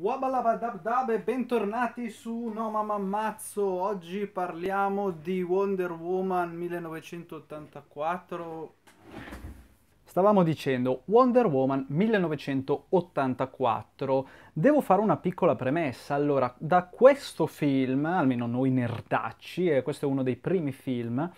Wabalabadabdab e bentornati su No Mamma Ammazzo. Oggi parliamo di Wonder Woman 1984. Stavamo dicendo Wonder Woman 1984. Devo fare una piccola premessa. Allora, da questo film, almeno noi nerdacci, e questo è uno dei primi film,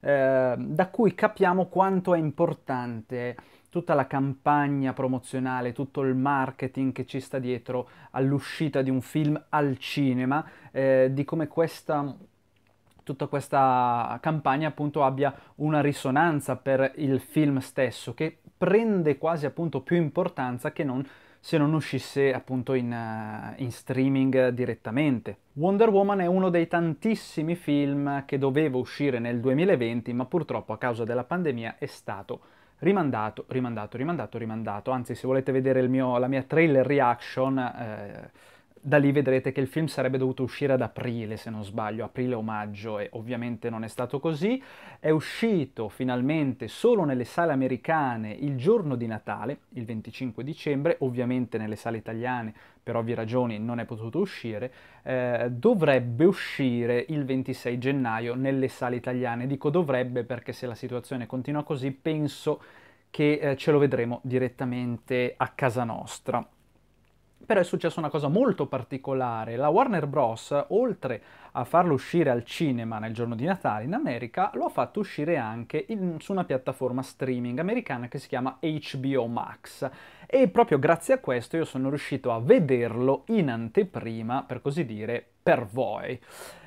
eh, da cui capiamo quanto è importante tutta la campagna promozionale, tutto il marketing che ci sta dietro all'uscita di un film al cinema, eh, di come questa tutta questa campagna appunto abbia una risonanza per il film stesso che prende quasi appunto più importanza che non se non uscisse appunto in, uh, in streaming direttamente. Wonder Woman è uno dei tantissimi film che doveva uscire nel 2020 ma purtroppo a causa della pandemia è stato rimandato, rimandato, rimandato, rimandato. Anzi, se volete vedere mio, la mia trailer reaction, eh, da lì vedrete che il film sarebbe dovuto uscire ad aprile, se non sbaglio, aprile o maggio, e ovviamente non è stato così. È uscito finalmente solo nelle sale americane il giorno di Natale, il 25 dicembre, ovviamente nelle sale italiane per ovvie ragioni non è potuto uscire, eh, dovrebbe uscire il 26 gennaio nelle sale italiane. Dico dovrebbe perché se la situazione continua così penso che eh, ce lo vedremo direttamente a casa nostra però è successa una cosa molto particolare. La Warner Bros., oltre a farlo uscire al cinema nel giorno di Natale in America, lo ha fatto uscire anche in, su una piattaforma streaming americana che si chiama HBO Max. E proprio grazie a questo io sono riuscito a vederlo in anteprima, per così dire, per voi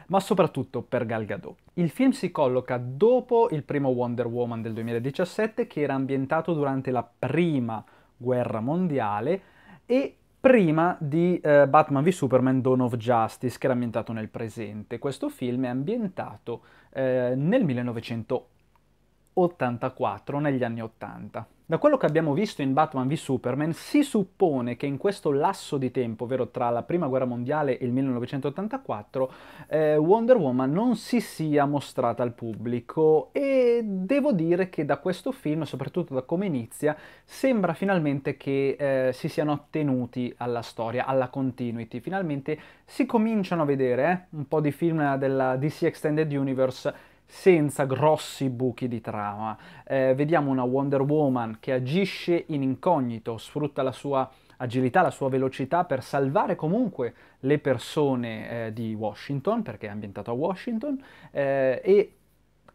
ma soprattutto per Gal Gadot. Il film si colloca dopo il primo Wonder Woman del 2017 che era ambientato durante la prima guerra mondiale e prima di eh, Batman v Superman Dawn of Justice, che era ambientato nel presente. Questo film è ambientato eh, nel 1980. 84 negli anni 80. Da quello che abbiamo visto in Batman v Superman si suppone che in questo lasso di tempo, ovvero tra la Prima Guerra Mondiale e il 1984, eh, Wonder Woman non si sia mostrata al pubblico e devo dire che da questo film, soprattutto da come inizia, sembra finalmente che eh, si siano attenuti alla storia, alla continuity. Finalmente si cominciano a vedere eh, un po' di film della DC Extended Universe senza grossi buchi di trama. Eh, vediamo una Wonder Woman che agisce in incognito, sfrutta la sua agilità, la sua velocità per salvare comunque le persone eh, di Washington, perché è ambientato a Washington, eh, e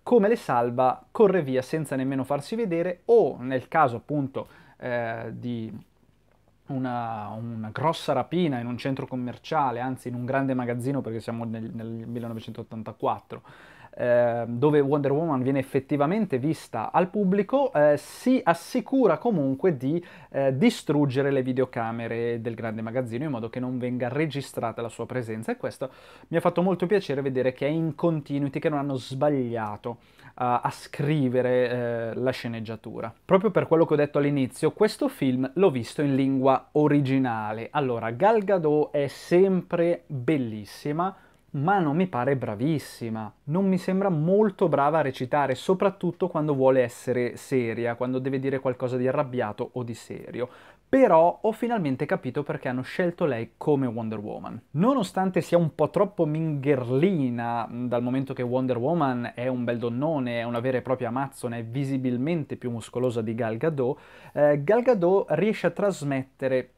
come le salva corre via senza nemmeno farsi vedere o nel caso appunto eh, di una, una, grossa rapina in un centro commerciale, anzi in un grande magazzino perché siamo nel, nel 1984 Ehm, dove Wonder Woman viene effettivamente vista al pubblico, eh, si assicura comunque di eh, distruggere le videocamere del grande magazzino in modo che non venga registrata la sua presenza e questo mi ha fatto molto piacere vedere che è in continuity, che non hanno sbagliato eh, a scrivere eh, la sceneggiatura. Proprio per quello che ho detto all'inizio, questo film l'ho visto in lingua originale. Allora, Gal Gadot è sempre bellissima, ma non mi pare bravissima. Non mi sembra molto brava a recitare, soprattutto quando vuole essere seria, quando deve dire qualcosa di arrabbiato o di serio. Però ho finalmente capito perché hanno scelto lei come Wonder Woman. Nonostante sia un po' troppo mingherlina, mm, dal momento che Wonder Woman è un bel donnone, è una vera e propria amazzone, è visibilmente più muscolosa di Gal Gadot, eh, Gal Gadot riesce a trasmettere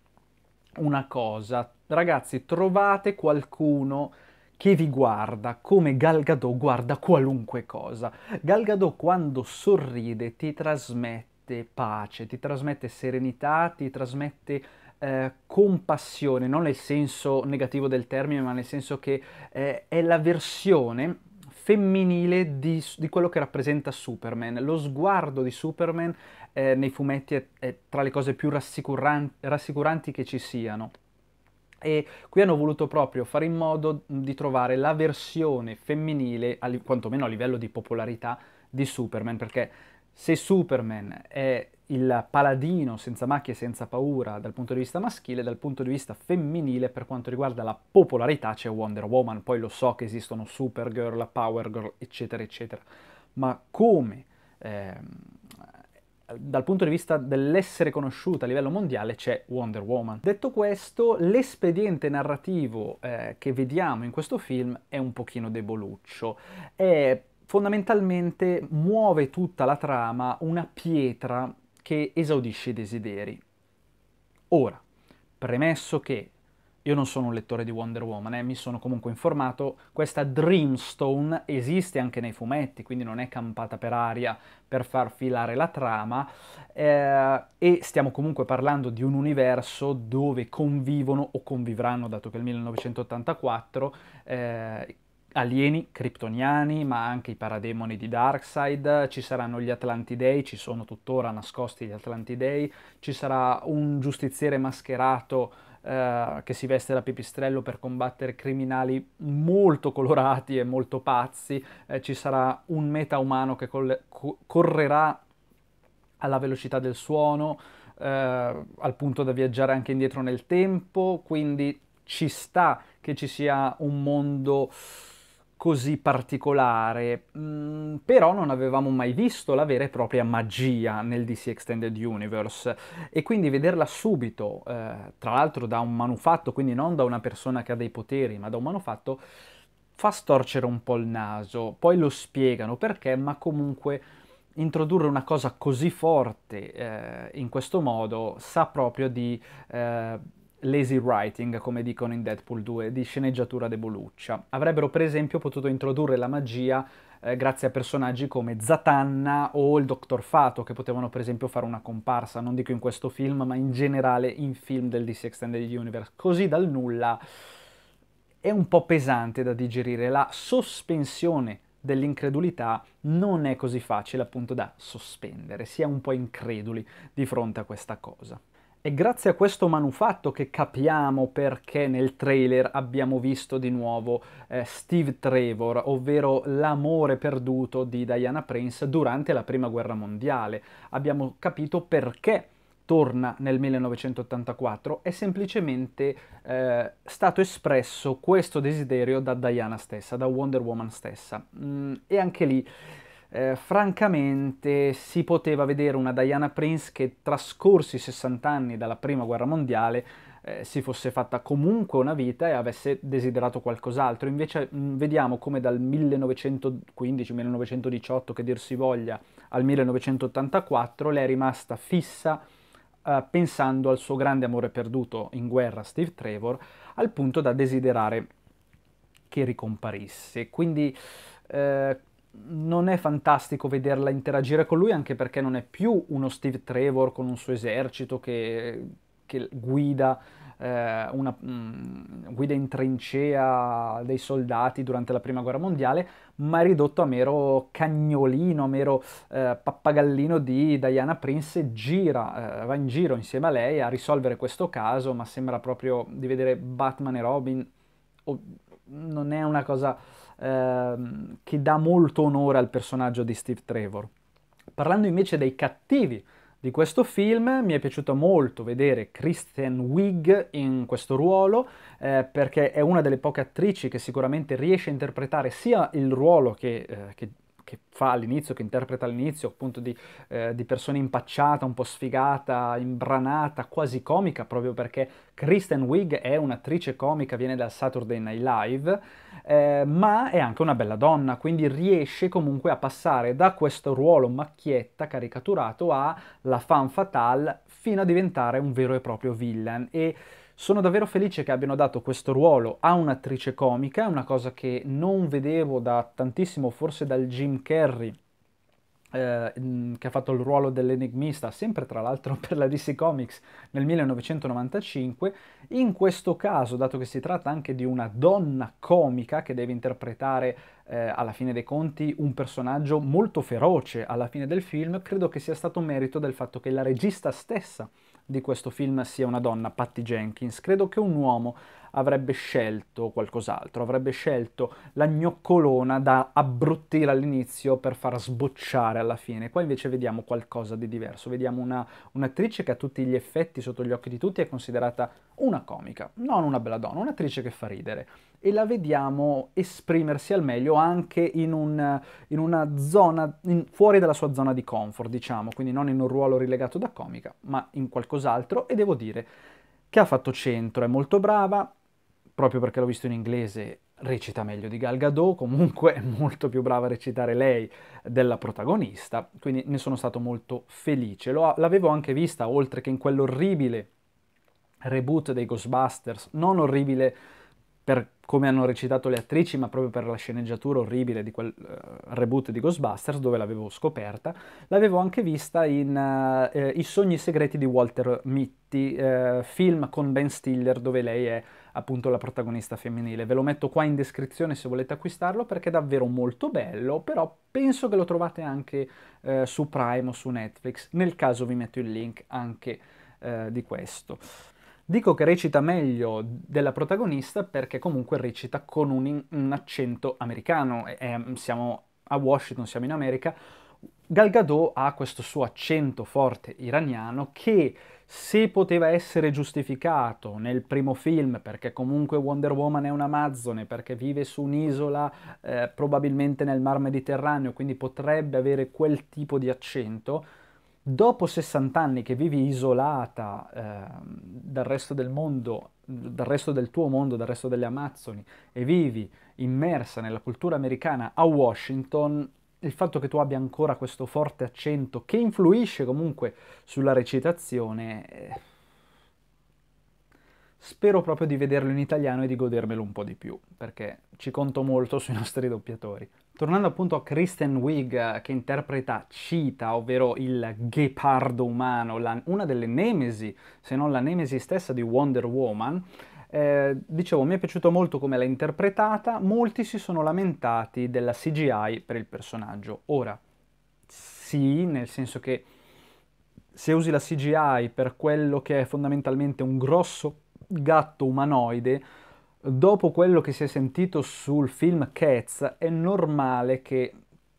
una cosa. Ragazzi, trovate qualcuno che vi guarda come Gal Gadot guarda qualunque cosa. Gal Gadot quando sorride ti trasmette pace, ti trasmette serenità, ti trasmette eh, compassione, non nel senso negativo del termine, ma nel senso che eh, è la versione femminile di, di, quello che rappresenta Superman. Lo sguardo di Superman eh, nei fumetti è, è tra le cose più rassicuranti, rassicuranti che ci siano e qui hanno voluto proprio fare in modo di trovare la versione femminile, quantomeno a livello di popolarità, di Superman, perché se Superman è il paladino senza macchie e senza paura dal punto di vista maschile, dal punto di vista femminile per quanto riguarda la popolarità c'è Wonder Woman, poi lo so che esistono Supergirl, Power Girl, eccetera, eccetera, ma come... Ehm, dal punto di vista dell'essere conosciuta a livello mondiale c'è Wonder Woman. Detto questo, l'espediente narrativo eh, che vediamo in questo film è un pochino deboluccio. È fondamentalmente muove tutta la trama una pietra che esaudisce i desideri. Ora, premesso che io non sono un lettore di Wonder Woman, eh, mi sono comunque informato, questa Dreamstone esiste anche nei fumetti, quindi non è campata per aria per far filare la trama, eh, e stiamo comunque parlando di un universo dove convivono o convivranno, dato che è il 1984, eh, alieni, kryptoniani, ma anche i parademoni di Darkseid, ci saranno gli Atlantidei, ci sono tuttora nascosti gli Atlantidei, ci sarà un giustiziere mascherato eh, che si veste da pipistrello per combattere criminali molto colorati e molto pazzi, eh, ci sarà un meta umano che col- co- correrà alla velocità del suono, eh, al punto da viaggiare anche indietro nel tempo, quindi ci sta che ci sia un mondo così particolare, mm, però non avevamo mai visto la vera e propria magia nel DC Extended Universe e quindi vederla subito, eh, tra l'altro da un manufatto, quindi non da una persona che ha dei poteri, ma da un manufatto, fa storcere un po' il naso, poi lo spiegano perché, ma comunque introdurre una cosa così forte eh, in questo modo sa proprio di... Eh, lazy writing, come dicono in Deadpool 2, di sceneggiatura deboluccia. Avrebbero per esempio potuto introdurre la magia eh, grazie a personaggi come Zatanna o il Dottor Fato, che potevano per esempio fare una comparsa, non dico in questo film, ma in generale in film del DC Extended Universe. Così dal nulla è un po' pesante da digerire, la sospensione dell'incredulità non è così facile appunto da sospendere, si è un po' increduli di fronte a questa cosa. È grazie a questo manufatto che capiamo perché nel trailer abbiamo visto di nuovo eh, Steve Trevor, ovvero l'amore perduto di Diana Prince durante la Prima Guerra Mondiale. Abbiamo capito perché torna nel 1984 è semplicemente eh, stato espresso questo desiderio da Diana stessa, da Wonder Woman stessa. Mm, e anche lì eh, francamente si poteva vedere una Diana Prince che trascorsi i 60 anni dalla prima guerra mondiale eh, si fosse fatta comunque una vita e avesse desiderato qualcos'altro. Invece mh, mm, vediamo come dal 1915-1918, che dir si voglia, al 1984 lei è rimasta fissa eh, pensando al suo grande amore perduto in guerra, Steve Trevor, al punto da desiderare che ricomparisse. Quindi eh, non è fantastico vederla interagire con lui anche perché non è più uno Steve Trevor con un suo esercito che, che guida, eh, una, mh, mm, guida in trincea dei soldati durante la prima guerra mondiale, ma è ridotto a mero cagnolino, a mero eh, pappagallino di Diana Prince, e gira, eh, va in giro insieme a lei a risolvere questo caso, ma sembra proprio di vedere Batman e Robin, oh, non è una cosa Ehm, che dà molto onore al personaggio di Steve Trevor. Parlando invece dei cattivi di questo film, mi è piaciuto molto vedere Kristen Wiig in questo ruolo, eh, perché è una delle poche attrici che sicuramente riesce a interpretare sia il ruolo che, eh, che che fa all'inizio, che interpreta all'inizio, appunto di, eh, di, persona impacciata, un po' sfigata, imbranata, quasi comica, proprio perché Kristen Wiig è un'attrice comica, viene da Saturday Night Live, eh, ma è anche una bella donna, quindi riesce comunque a passare da questo ruolo macchietta caricaturato a la fan fatale fino a diventare un vero e proprio villain. E sono davvero felice che abbiano dato questo ruolo a un'attrice comica, una cosa che non vedevo da tantissimo, forse dal Jim Carrey, eh, che ha fatto il ruolo dell'enigmista, sempre tra l'altro per la DC Comics nel 1995. In questo caso, dato che si tratta anche di una donna comica che deve interpretare eh, alla fine dei conti un personaggio molto feroce alla fine del film, credo che sia stato merito del fatto che la regista stessa di questo film sia una donna, Patty Jenkins. Credo che un uomo avrebbe scelto qualcos'altro, avrebbe scelto la gnoccolona da abbruttire all'inizio per far sbocciare alla fine. Qua invece vediamo qualcosa di diverso, vediamo una, un'attrice che a tutti gli effetti, sotto gli occhi di tutti, è considerata una comica, non una bella donna, un'attrice che fa ridere e la vediamo esprimersi al meglio anche in, un, in una zona in, fuori dalla sua zona di comfort, diciamo, quindi non in un ruolo rilegato da comica, ma in qualcos'altro e devo dire che ha fatto centro, è molto brava, proprio perché l'ho visto in inglese recita meglio di Gal Gadot, comunque è molto più brava a recitare lei della protagonista, quindi ne sono stato molto felice. l'avevo anche vista, oltre che in quell'orribile reboot dei Ghostbusters, non orribile per come hanno recitato le attrici, ma proprio per la sceneggiatura orribile di quel uh, reboot di Ghostbusters, dove l'avevo scoperta, l'avevo anche vista in uh, eh, I sogni segreti di Walter Mitty, uh, film con Ben Stiller, dove lei è appunto la protagonista femminile. Ve lo metto qua in descrizione se volete acquistarlo, perché è davvero molto bello, però penso che lo trovate anche eh, su Prime o su Netflix, nel caso vi metto il link anche di questo. Dico che recita meglio della protagonista perché comunque recita con un, un accento americano. E, mm, siamo a Washington, siamo in America. Gal Gadot ha questo suo accento forte iraniano che se poteva essere giustificato nel primo film perché comunque Wonder Woman è un amazzone, perché vive su un'isola eh, probabilmente nel mar Mediterraneo, quindi potrebbe avere quel tipo di accento, dopo 60 anni che vivi isolata eh, dal resto del mondo, dal resto del tuo mondo, dal resto delle Amazzoni, e vivi immersa nella cultura americana a Washington, il fatto che tu abbia ancora questo forte accento che influisce comunque sulla recitazione... Eh, Spero proprio di vederlo in italiano e di godermelo un po' di più, perché ci conto molto sui nostri doppiatori. Tornando appunto a Kristen Wiig che interpreta Cheetah, ovvero il ghepardo umano, la, una delle nemesi, se non la nemesi stessa di Wonder Woman, eh, dicevo, mi è piaciuto molto come l'ha interpretata, molti si sono lamentati della CGI per il personaggio. Ora, sì, nel senso che se usi la CGI per quello che è fondamentalmente un grosso gatto umanoide, dopo quello che si è sentito sul film Cats, è normale che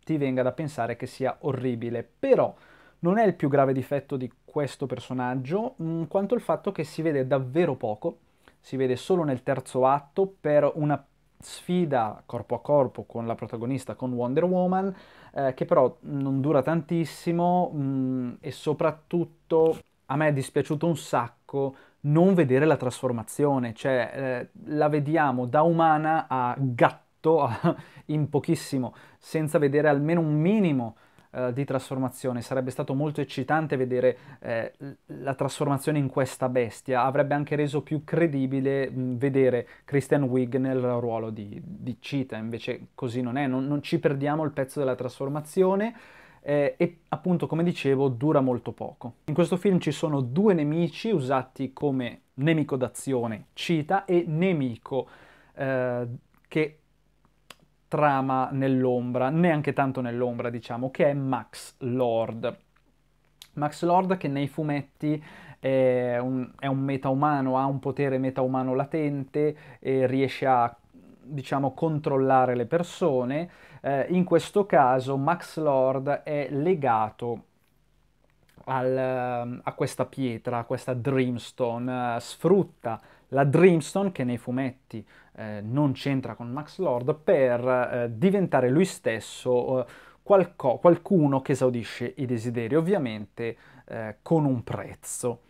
ti venga da pensare che sia orribile, però non è il più grave difetto di questo personaggio, mm, quanto il fatto che si vede davvero poco, si vede solo nel terzo atto per una sfida corpo a corpo con la protagonista, con Wonder Woman, eh, che però non dura tantissimo mh, mm, e soprattutto a me è dispiaciuto un sacco non vedere la trasformazione, cioè eh, la vediamo da umana a gatto a, in pochissimo, senza vedere almeno un minimo eh, di trasformazione. Sarebbe stato molto eccitante vedere eh, la trasformazione in questa bestia, avrebbe anche reso più credibile mh, mm, vedere Christian Wigg nel ruolo di, di Cita, invece così non è, non, non ci perdiamo il pezzo della trasformazione eh, e appunto come dicevo dura molto poco. In questo film ci sono due nemici usati come nemico d'azione Cita e nemico eh, che trama nell'ombra, neanche tanto nell'ombra diciamo, che è Max Lord. Max Lord che nei fumetti è un, è un metaumano, ha un potere metaumano latente e riesce a diciamo, controllare le persone. Eh, in questo caso Max Lord è legato al, ehm, a questa pietra, a questa Dreamstone, eh, sfrutta la Dreamstone che nei fumetti eh, non c'entra con Max Lord per eh, diventare lui stesso eh, qualco, qualcuno che esaudisce i desideri, ovviamente eh, con un prezzo.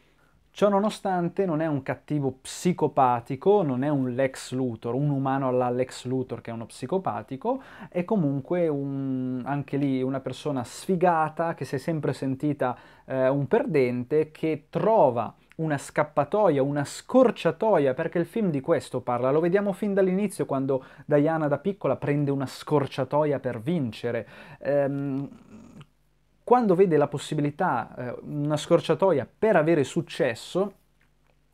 Ciò nonostante non è un cattivo psicopatico, non è un Lex Luthor, un umano alla Lex Luthor che è uno psicopatico, è comunque un, anche lì una persona sfigata che si è sempre sentita eh, un perdente che trova una scappatoia, una scorciatoia, perché il film di questo parla, lo vediamo fin dall'inizio quando Diana da piccola prende una scorciatoia per vincere. Ehm, quando vede la possibilità, eh, una scorciatoia per avere successo,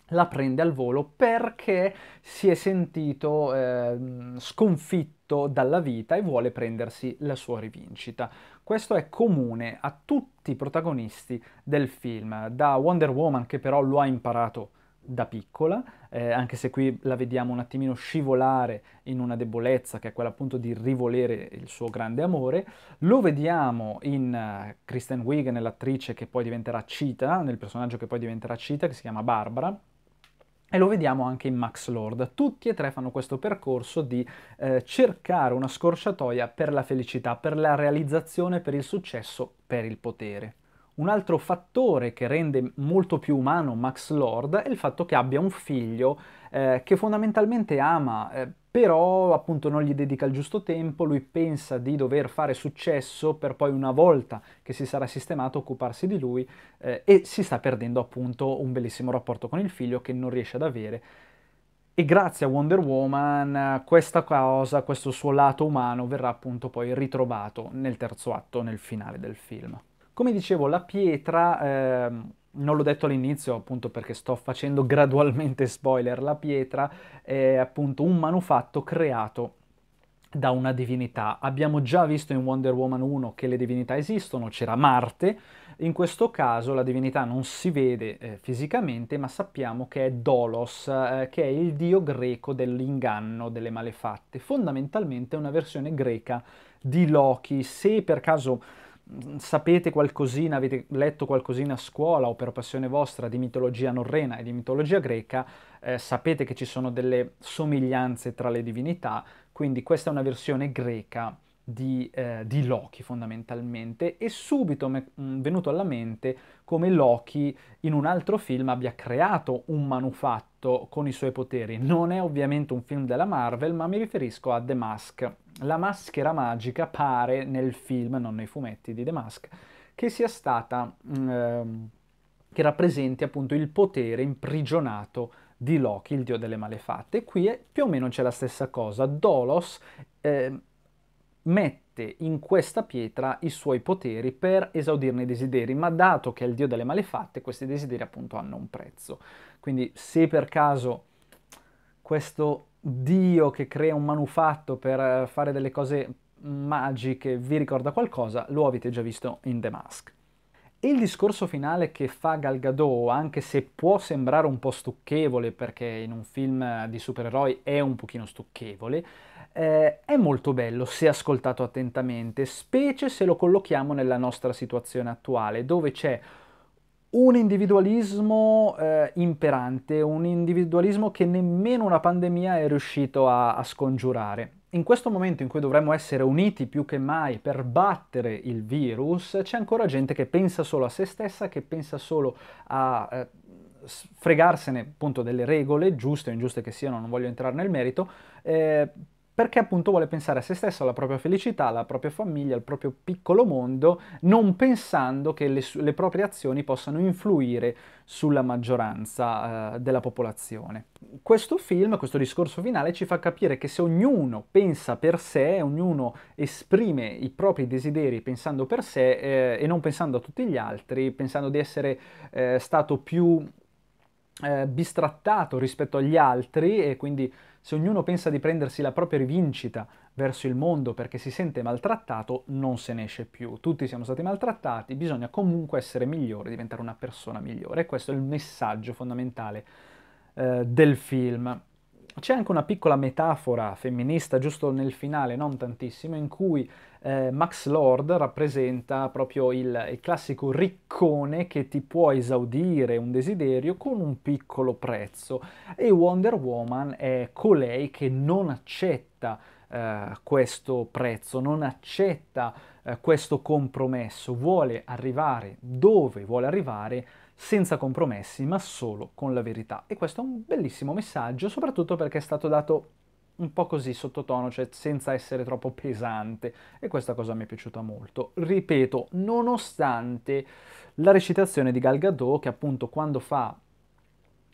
la prende al volo perché si è sentito eh, sconfitto dalla vita e vuole prendersi la sua rivincita. Questo è comune a tutti i protagonisti del film, da Wonder Woman che però lo ha imparato da piccola, eh, anche se qui la vediamo un attimino scivolare in una debolezza che è quella appunto di rivolere il suo grande amore, lo vediamo in uh, Kristen Wiig, nell'attrice che poi diventerà Cita, nel personaggio che poi diventerà Cita, che si chiama Barbara, e lo vediamo anche in Max Lord. Tutti e tre fanno questo percorso di eh, cercare una scorciatoia per la felicità, per la realizzazione, per il successo, per il potere. Un altro fattore che rende molto più umano Max Lord è il fatto che abbia un figlio eh, che fondamentalmente ama, eh, però appunto non gli dedica il giusto tempo, lui pensa di dover fare successo per poi una volta che si sarà sistemato occuparsi di lui eh, e si sta perdendo appunto un bellissimo rapporto con il figlio che non riesce ad avere. E grazie a Wonder Woman questa cosa, questo suo lato umano verrà appunto poi ritrovato nel terzo atto, nel finale del film. Come dicevo, la pietra, eh, non l'ho detto all'inizio appunto perché sto facendo gradualmente spoiler, la pietra è appunto un manufatto creato da una divinità. Abbiamo già visto in Wonder Woman 1 che le divinità esistono, c'era Marte, in questo caso la divinità non si vede eh, fisicamente, ma sappiamo che è Dolos, eh, che è il dio greco dell'inganno, delle malefatte, fondamentalmente una versione greca di Loki. Se per caso sapete qualcosina, avete letto qualcosina a scuola o per passione vostra di mitologia norrena e di mitologia greca, eh, sapete che ci sono delle somiglianze tra le divinità, quindi questa è una versione greca di, eh, di Loki fondamentalmente e subito mi è mm, venuto alla mente come Loki in un altro film abbia creato un manufatto con i suoi poteri. Non è ovviamente un film della Marvel, ma mi riferisco a The Mask. La maschera magica pare nel film, non nei fumetti di The Mask, che sia stata... Mm, ehm, che rappresenti appunto il potere imprigionato di Loki, il dio delle malefatte. Qui è, più o meno c'è la stessa cosa. Dolos eh, mette in questa pietra i suoi poteri per esaudirne i desideri, ma dato che è il dio delle malefatte, questi desideri appunto hanno un prezzo. Quindi se per caso questo dio che crea un manufatto per fare delle cose magiche vi ricorda qualcosa, lo avete già visto in The Mask. Il discorso finale che fa Gal Gadot, anche se può sembrare un po' stucchevole, perché in un film di supereroi è un pochino stucchevole, eh, è molto bello se ascoltato attentamente, specie se lo collochiamo nella nostra situazione attuale, dove c'è un individualismo eh, imperante, un individualismo che nemmeno una pandemia è riuscito a, a scongiurare. In questo momento in cui dovremmo essere uniti più che mai per battere il virus, c'è ancora gente che pensa solo a se stessa, che pensa solo a eh, fregarsene appunto delle regole, giuste o ingiuste che siano, non voglio entrare nel merito, eh, perché appunto vuole pensare a se stesso, alla propria felicità, alla propria famiglia, al proprio piccolo mondo, non pensando che le, le proprie azioni possano influire sulla maggioranza eh, della popolazione. Questo film, questo discorso finale ci fa capire che se ognuno pensa per sé, ognuno esprime i propri desideri pensando per sé eh, e non pensando a tutti gli altri, pensando di essere eh, stato più eh, bistrattato rispetto agli altri e quindi se ognuno pensa di prendersi la propria rivincita verso il mondo perché si sente maltrattato, non se ne esce più. Tutti siamo stati maltrattati, bisogna comunque essere migliori, diventare una persona migliore. questo è il messaggio fondamentale eh, del film. C'è anche una piccola metafora femminista giusto nel finale, non tantissimo, in cui eh, Max Lord rappresenta proprio il, il, classico riccone che ti può esaudire un desiderio con un piccolo prezzo e Wonder Woman è colei che non accetta eh, questo prezzo, non accetta eh, questo compromesso, vuole arrivare dove vuole arrivare senza compromessi, ma solo con la verità. E questo è un bellissimo messaggio, soprattutto perché è stato dato un po' così sottotono, cioè senza essere troppo pesante. E questa cosa mi è piaciuta molto. Ripeto, nonostante la recitazione di Gal Gadot, che appunto quando fa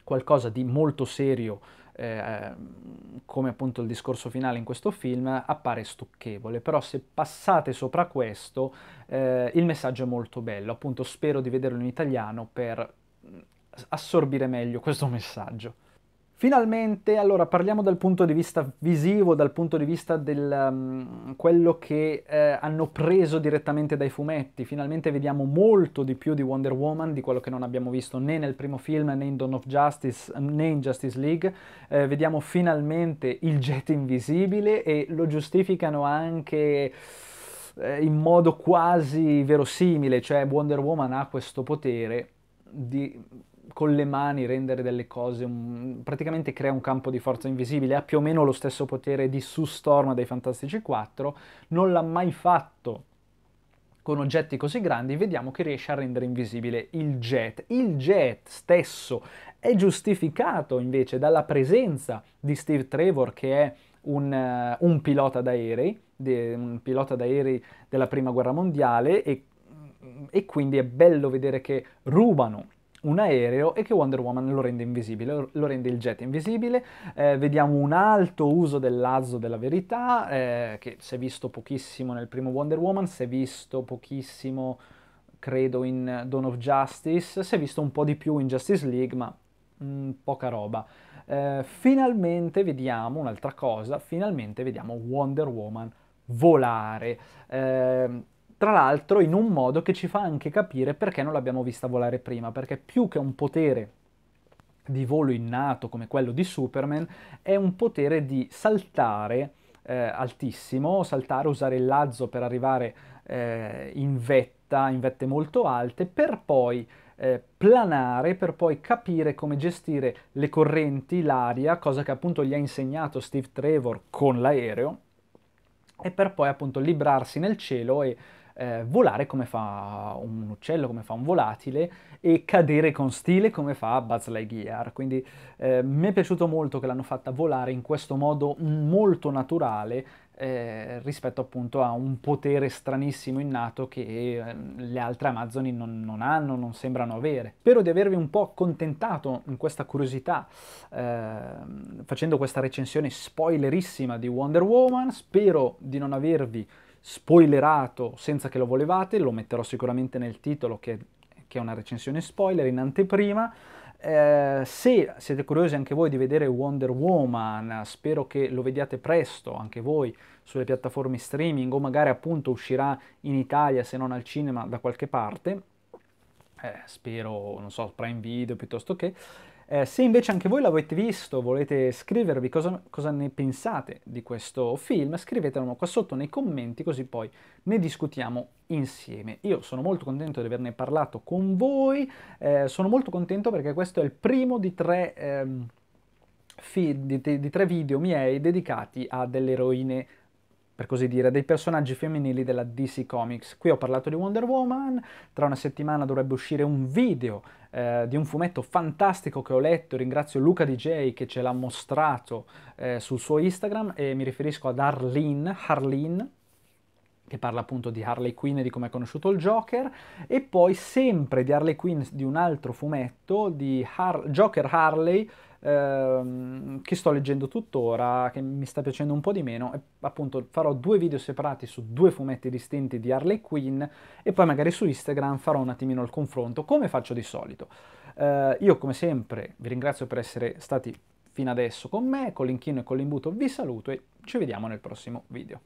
qualcosa di molto serio eh, ehm, come appunto il discorso finale in questo film, appare stucchevole, però se passate sopra questo eh, il messaggio è molto bello, appunto spero di vederlo in italiano per mm, assorbire meglio questo messaggio. Finalmente, allora parliamo dal punto di vista visivo, dal punto di vista di um, quello che eh, hanno preso direttamente dai fumetti. Finalmente vediamo molto di più di Wonder Woman, di quello che non abbiamo visto né nel primo film né in Dawn of Justice um, né in Justice League. Eh, vediamo finalmente il jet invisibile e lo giustificano anche eh, in modo quasi verosimile, cioè Wonder Woman ha questo potere di con le mani rendere delle cose, un, praticamente crea un campo di forza invisibile, ha più o meno lo stesso potere di Sue Storm dei Fantastici 4, non l'ha mai fatto con oggetti così grandi, vediamo che riesce a rendere invisibile il jet. Il jet stesso è giustificato invece dalla presenza di Steve Trevor che è un, uh, un pilota d'aerei, de, un pilota d'aerei della prima guerra mondiale e, e quindi è bello vedere che rubano un aereo e che Wonder Woman lo rende invisibile, lo rende il jet invisibile. Eh, vediamo un alto uso del lazzo della verità, eh, che si è visto pochissimo nel primo Wonder Woman, si è visto pochissimo, credo, in Dawn of Justice, si è visto un po' di più in Justice League, ma mh, mm, poca roba. Eh, finalmente vediamo un'altra cosa, finalmente vediamo Wonder Woman volare. Eh, tra l'altro in un modo che ci fa anche capire perché non l'abbiamo vista volare prima, perché più che un potere di volo innato come quello di Superman, è un potere di saltare eh, altissimo, saltare, usare il lazzo per arrivare eh, in vetta, in vette molto alte, per poi eh, planare, per poi capire come gestire le correnti, l'aria, cosa che appunto gli ha insegnato Steve Trevor con l'aereo, e per poi appunto librarsi nel cielo e eh, volare come fa un uccello, come fa un volatile e cadere con stile come fa Buzz Lightyear. Quindi eh, mi è piaciuto molto che l'hanno fatta volare in questo modo molto naturale eh, rispetto appunto a un potere stranissimo innato che eh, le altre Amazzoni non, non, hanno, non sembrano avere. Spero di avervi un po' accontentato in questa curiosità ehm, facendo questa recensione spoilerissima di Wonder Woman, spero di non avervi spoilerato senza che lo volevate, lo metterò sicuramente nel titolo che, che è una recensione spoiler in anteprima. Eh, se siete curiosi anche voi di vedere Wonder Woman, spero che lo vediate presto anche voi sulle piattaforme streaming o magari appunto uscirà in Italia se non al cinema da qualche parte, eh, spero, non so, Prime Video piuttosto che eh, se invece anche voi l'avete visto, volete scrivervi cosa, cosa, ne pensate di questo film, scrivetelo qua sotto nei commenti così poi ne discutiamo insieme. Io sono molto contento di averne parlato con voi, eh, sono molto contento perché questo è il primo di tre, ehm, di, di, di tre video miei dedicati a delle eroine per così dire, dei personaggi femminili della DC Comics. Qui ho parlato di Wonder Woman, tra una settimana dovrebbe uscire un video eh, di un fumetto fantastico che ho letto, ringrazio Luca DJ che ce l'ha mostrato eh, sul suo Instagram e mi riferisco ad Arlene, Harleen, che parla appunto di Harley Quinn e di come ha conosciuto il Joker, e poi sempre di Harley Quinn di un altro fumetto, di Har- Joker Harley, ehm, che sto leggendo tuttora, che mi sta piacendo un po' di meno, e appunto farò due video separati su due fumetti distinti di Harley Quinn, e poi magari su Instagram farò un attimino il confronto, come faccio di solito. Eh, io come sempre vi ringrazio per essere stati fino adesso con me, con l'inchino e con l'imbuto vi saluto e ci vediamo nel prossimo video.